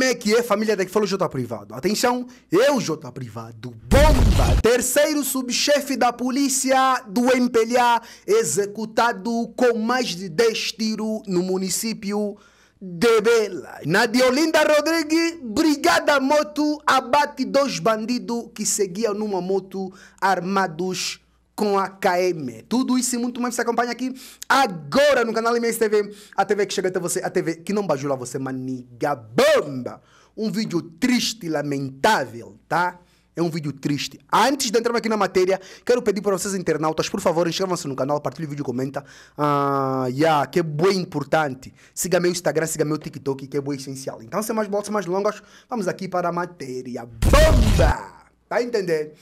é que é família daqui falou Jota Privado. Atenção, eu, Jota Privado, bomba! Terceiro subchefe da polícia do MPLA, executado com mais de 10 tiros no município de Bela. Na Diolinda Rodrigues, Brigada Moto abate dois bandidos que seguiam numa moto armados com a KM. Tudo isso e muito mais você acompanha aqui agora no canal MS TV. A TV que chega até você, a TV que não bajula você, maniga bomba. Um vídeo triste, lamentável, tá? É um vídeo triste. Antes de entrarmos aqui na matéria, quero pedir para vocês, internautas, por favor, inscrevam-se no canal, partilhem o vídeo, comenta. Ah, yeah, que é bem importante. Siga meu Instagram, siga meu TikTok, que é bem essencial. Então, sem mais bolas, mais longas, vamos aqui para a matéria. Bomba! Tá entendendo?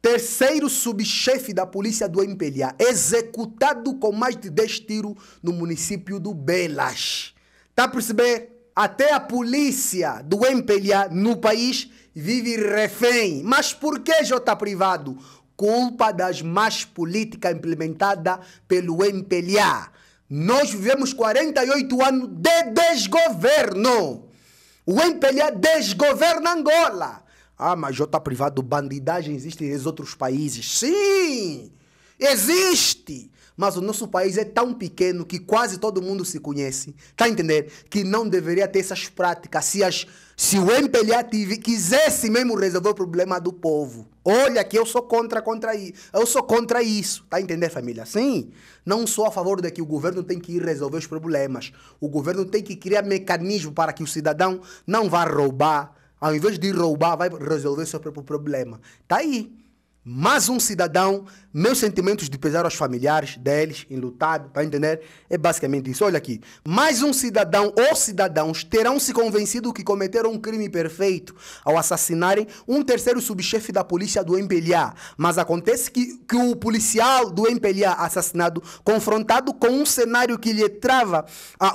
terceiro subchefe da polícia do MPLA, executado com mais de 10 tiros no município do Belas. Tá a perceber? Até a polícia do MPLA no país vive refém. Mas por que J privado? Culpa das más políticas implementadas pelo MPLA. Nós vivemos 48 anos de desgoverno. O MPLA desgoverna Angola. Ah, mas J privado, bandidagem existe em outros países. Sim! Existe! Mas o nosso país é tão pequeno que quase todo mundo se conhece. Está a entender? Que não deveria ter essas práticas. Se, as, se o MPLA quisesse mesmo resolver o problema do povo. Olha que eu sou contra, contra isso. Eu sou contra isso. Está a entender, família? Sim. Não sou a favor de que o governo tem que ir resolver os problemas. O governo tem que criar mecanismo para que o cidadão não vá roubar, ao invés de roubar, vai resolver seu próprio problema. Tá aí mais um cidadão, meus sentimentos de pesar aos familiares deles, enlutado, tá entender? É basicamente isso. Olha aqui, mais um cidadão ou cidadãos terão se convencido que cometeram um crime perfeito ao assassinarem um terceiro subchefe da polícia do MPLA. Mas acontece que, que o policial do MPLA assassinado, confrontado com um cenário que lhe trava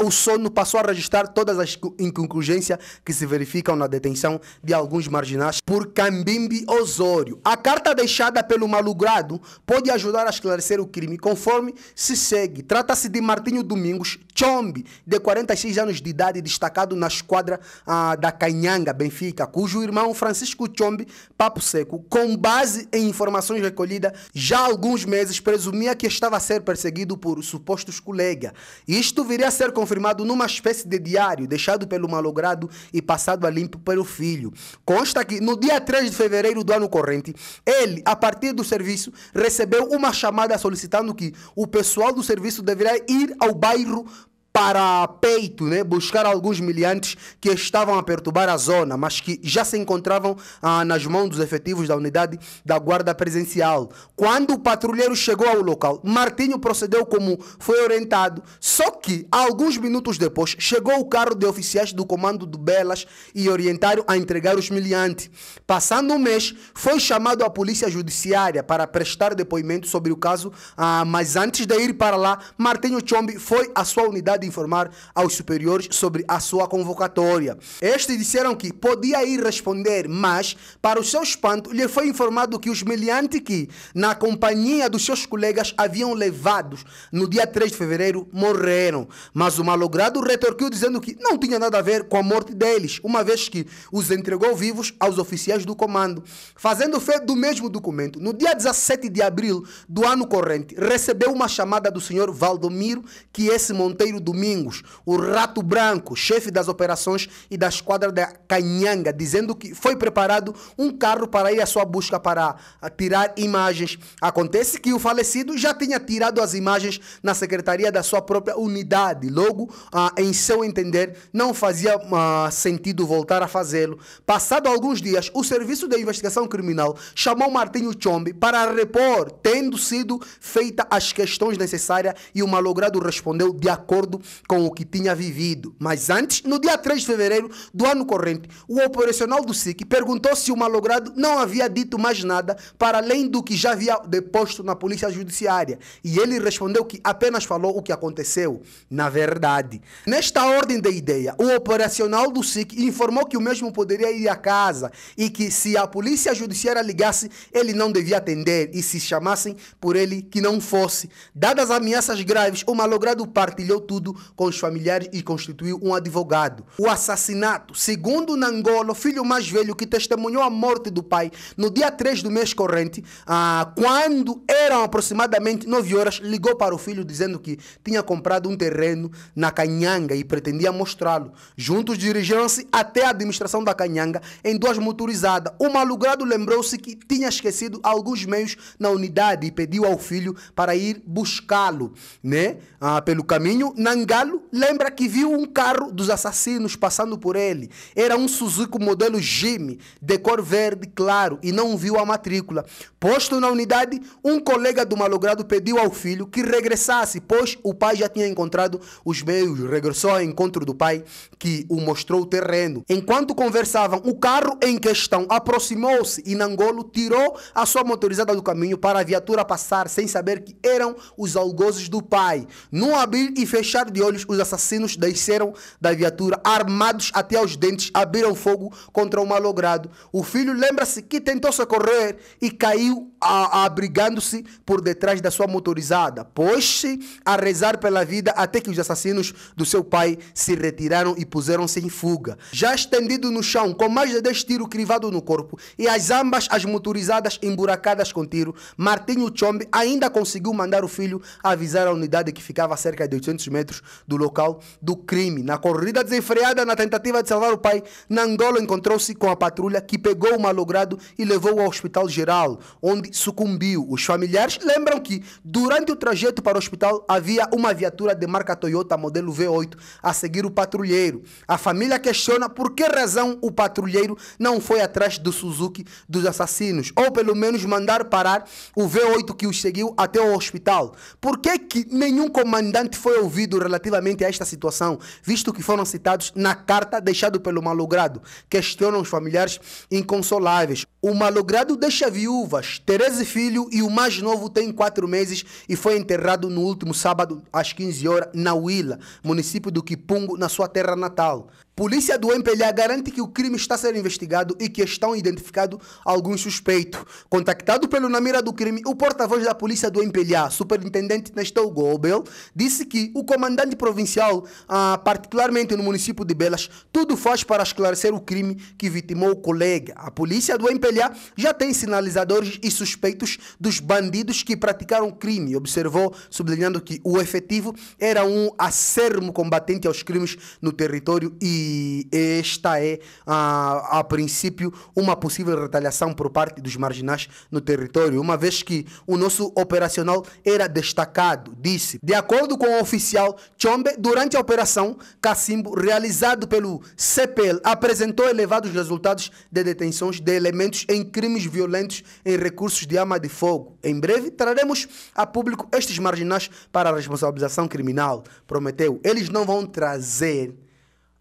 o sono, passou a registrar todas as inconcludências que se verificam na detenção de alguns marginais por Cambimbi Osório. A carta deixou fechada pelo malogrado pode ajudar a esclarecer o crime, conforme se segue. Trata-se de Martinho Domingos Chombi, de 46 anos de idade, destacado na esquadra ah, da Canhanga, Benfica, cujo irmão Francisco Chombi, papo seco, com base em informações recolhidas já há alguns meses, presumia que estava a ser perseguido por supostos colegas. Isto viria a ser confirmado numa espécie de diário deixado pelo malogrado e passado a limpo pelo filho. Consta que no dia 3 de fevereiro do ano corrente, ele a partir do serviço, recebeu uma chamada solicitando que o pessoal do serviço deverá ir ao bairro para peito, né, buscar alguns miliantes que estavam a perturbar a zona, mas que já se encontravam ah, nas mãos dos efetivos da unidade da guarda presencial. Quando o patrulheiro chegou ao local, Martinho procedeu como foi orientado, só que alguns minutos depois chegou o carro de oficiais do comando do Belas e orientaram a entregar os miliantes. Passando um mês, foi chamado a polícia judiciária para prestar depoimento sobre o caso, ah, mas antes de ir para lá, Martinho Chombi foi à sua unidade de informar aos superiores sobre a sua convocatória. Estes disseram que podia ir responder, mas, para o seu espanto, lhe foi informado que os meliantes que, na companhia dos seus colegas, haviam levados no dia 3 de fevereiro morreram. Mas o malogrado retorquiu dizendo que não tinha nada a ver com a morte deles, uma vez que os entregou vivos aos oficiais do comando, fazendo fé do mesmo documento. No dia 17 de abril do ano corrente, recebeu uma chamada do senhor Valdomiro que é esse Monteiro do Domingos, o Rato Branco, chefe das operações e da esquadra da Canhanga, dizendo que foi preparado um carro para ir à sua busca para ah, tirar imagens. Acontece que o falecido já tinha tirado as imagens na secretaria da sua própria unidade. Logo, ah, em seu entender, não fazia ah, sentido voltar a fazê-lo. Passado alguns dias, o Serviço de Investigação Criminal chamou Martinho Chombe para repor, tendo sido feita as questões necessárias e o malogrado respondeu de acordo com o que tinha vivido. Mas antes, no dia 3 de fevereiro do ano corrente, o operacional do SIC perguntou se o malogrado não havia dito mais nada para além do que já havia deposto na Polícia Judiciária. E ele respondeu que apenas falou o que aconteceu. Na verdade, nesta ordem de ideia, o operacional do SIC informou que o mesmo poderia ir à casa e que se a Polícia Judiciária ligasse, ele não devia atender e se chamassem por ele que não fosse. Dadas ameaças graves, o malogrado partilhou tudo com os familiares e constituiu um advogado. O assassinato, segundo Nangolo, filho mais velho que testemunhou a morte do pai, no dia 3 do mês corrente, ah, quando eram aproximadamente 9 horas, ligou para o filho dizendo que tinha comprado um terreno na Canhanga e pretendia mostrá-lo. Juntos dirigiram-se até a administração da Canhanga em duas motorizadas. O malogrado lembrou-se que tinha esquecido alguns meios na unidade e pediu ao filho para ir buscá-lo, né? Ah, pelo caminho, Nangolo Mangalo lembra que viu um carro dos assassinos passando por ele. Era um Suzuki modelo Jimmy, de cor verde claro, e não viu a matrícula. Posto na unidade, um colega do malogrado pediu ao filho que regressasse, pois o pai já tinha encontrado os meios. Regressou ao encontro do pai, que o mostrou o terreno. Enquanto conversavam, o carro em questão aproximou-se e Nangolo tirou a sua motorizada do caminho para a viatura passar, sem saber que eram os algozes do pai. Num abrir e fechar de olhos, os assassinos desceram da viatura armados até aos dentes, abriram fogo contra o malogrado. O filho lembra-se que tentou socorrer e caiu abrigando-se por detrás da sua motorizada. Pôs-se a rezar pela vida até que os assassinos do seu pai se retiraram e puseram-se em fuga. Já estendido no chão, com mais de 10 tiros crivado no corpo e as ambas as motorizadas emburacadas com tiro, Martinho Chombe ainda conseguiu mandar o filho avisar a unidade que ficava a cerca de 800 metros metros do local do crime. Na corrida desenfreada, na tentativa de salvar o pai, Nangolo encontrou-se com a patrulha que pegou o malogrado e levou ao hospital geral, onde sucumbiu. Os familiares lembram que, durante o trajeto para o hospital, havia uma viatura de marca Toyota modelo V8 a seguir o patrulheiro. A família questiona por que razão o patrulheiro não foi atrás do Suzuki dos assassinos, ou pelo menos mandar parar o V8 que os seguiu até o hospital. Por que, que nenhum comandante foi ouvido relativamente a esta situação, visto que foram citados na carta deixada pelo malogrado. Questionam os familiares inconsoláveis. O malogrado deixa viúvas, 13 filho e o mais novo tem quatro meses e foi enterrado no último sábado às 15 horas na Uila, município do Quipungo, na sua terra natal. Polícia do MPLA garante que o crime está sendo investigado e que estão identificados alguns suspeitos. Contactado pelo Namira do Crime, o porta-voz da polícia do MPLA, superintendente Nestor Gobel, disse que o comandante provincial, ah, particularmente no município de Belas, tudo faz para esclarecer o crime que vitimou o colega. A polícia do MPLA já tem sinalizadores e suspeitos dos bandidos que praticaram crime, observou, sublinhando que o efetivo era um acermo combatente aos crimes no território e esta é, a, a princípio, uma possível retaliação por parte dos marginais no território, uma vez que o nosso operacional era destacado, disse. De acordo com o oficial Chombe, durante a operação Cacimbo, realizado pelo CPL, apresentou elevados resultados de detenções de elementos envolvidos em crimes violentos em recursos de arma de fogo. Em breve traremos a público estes marginais para a responsabilização criminal. Prometeu. Eles não vão trazer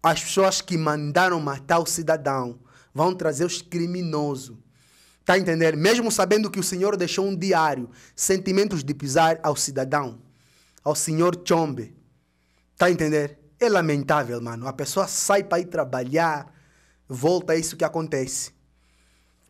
as pessoas que mandaram matar o cidadão. Vão trazer os criminosos. Está a entender? Mesmo sabendo que o senhor deixou um diário, sentimentos de pisar ao cidadão, ao senhor Chombe. Está a entender? É lamentável, mano. A pessoa sai para ir trabalhar, volta é isso que acontece.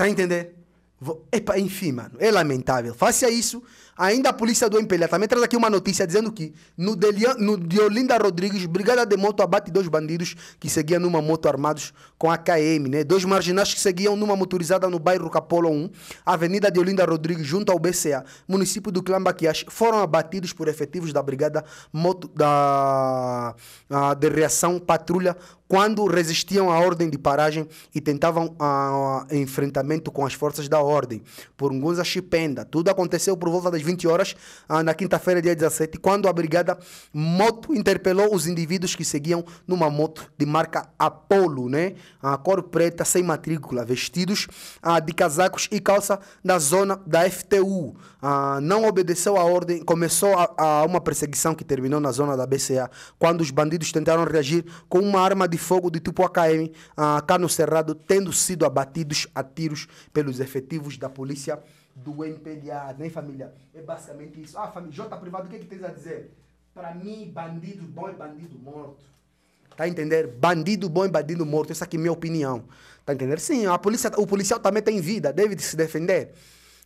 Tá a entender? Vou... Epa, enfim, mano, é lamentável. Faça isso, Ainda a polícia do MPLA também traz aqui uma notícia dizendo que no, Delian, no Deolinda Rodrigues, brigada de moto abate dois bandidos que seguiam numa moto armados com AKM, né? Dois marginais que seguiam numa motorizada no bairro Capolo 1, Avenida Deolinda Rodrigues, junto ao BCA, município do Clambaquias, foram abatidos por efetivos da brigada moto, da, a, de reação patrulha quando resistiam à ordem de paragem e tentavam a, a enfrentamento com as forças da ordem por Ngunza Chipenda. Tudo aconteceu por volta das às 20 horas, ah, na quinta-feira, dia 17, quando a brigada moto interpelou os indivíduos que seguiam numa moto de marca Apollo, né? A cor preta, sem matrícula, vestidos ah, de casacos e calça na zona da FTU. Ah, não obedeceu a ordem, começou a, a uma perseguição que terminou na zona da BCA, quando os bandidos tentaram reagir com uma arma de fogo de tipo AKM, cano cerrado, tendo sido abatidos a tiros pelos efetivos da polícia do MPLA, nem família. É basicamente isso. Ah, família, J privado, o que é que tens a dizer? Para mim, bandido bom é bandido morto. Tá a entender? Bandido bom e bandido morto. Essa aqui é minha opinião. Tá a entender? Sim, a polícia, o policial também tem vida, deve se defender.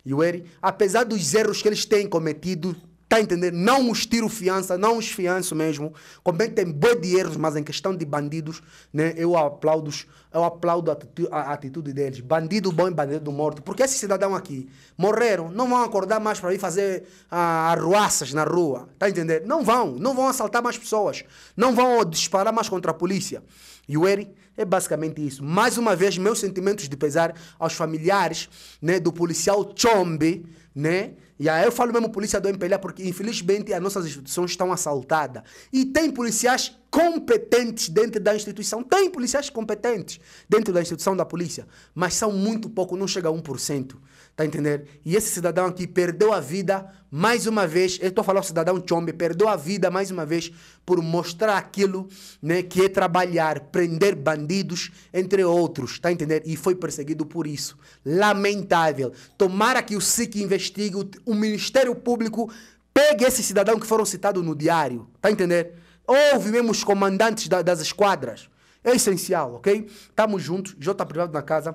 E o Eri, apesar dos erros que eles têm cometido, Está a entender? Não os tiro fiança, não os fianço mesmo. Cometem é boi de erros, mas em questão de bandidos, né, eu aplaudo, eu aplaudo a, atitude deles. Bandido bom e bandido morto. Porque esses cidadãos aqui morreram, não vão acordar mais para ir fazer ah, arruaças na rua. Está a entender? Não vão. Não vão assaltar mais pessoas. Não vão disparar mais contra a polícia. E o Eri é basicamente isso. Mais uma vez, meus sentimentos de pesar aos familiares né, do policial Chombe, né? E aí eu falo mesmo polícia do MPLA porque, infelizmente, as nossas instituições estão assaltadas. E tem policiais competentes dentro da instituição. Tem policiais competentes dentro da instituição da polícia, mas são muito pouco, não chega a 1%. Tá entendendo? E esse cidadão aqui perdeu a vida mais uma vez. Eu estou falando cidadão Chombe, perdeu a vida mais uma vez por mostrar aquilo né, que é trabalhar, prender bandidos, entre outros. Tá entendendo? E foi perseguido por isso. Lamentável. Tomara que o SIC investigue, o, Ministério Público pegue esse cidadão que foram citados no diário. Tá entendendo? Houve mesmo os comandantes da, das esquadras. É essencial, ok? Tamo juntos. J privado na casa.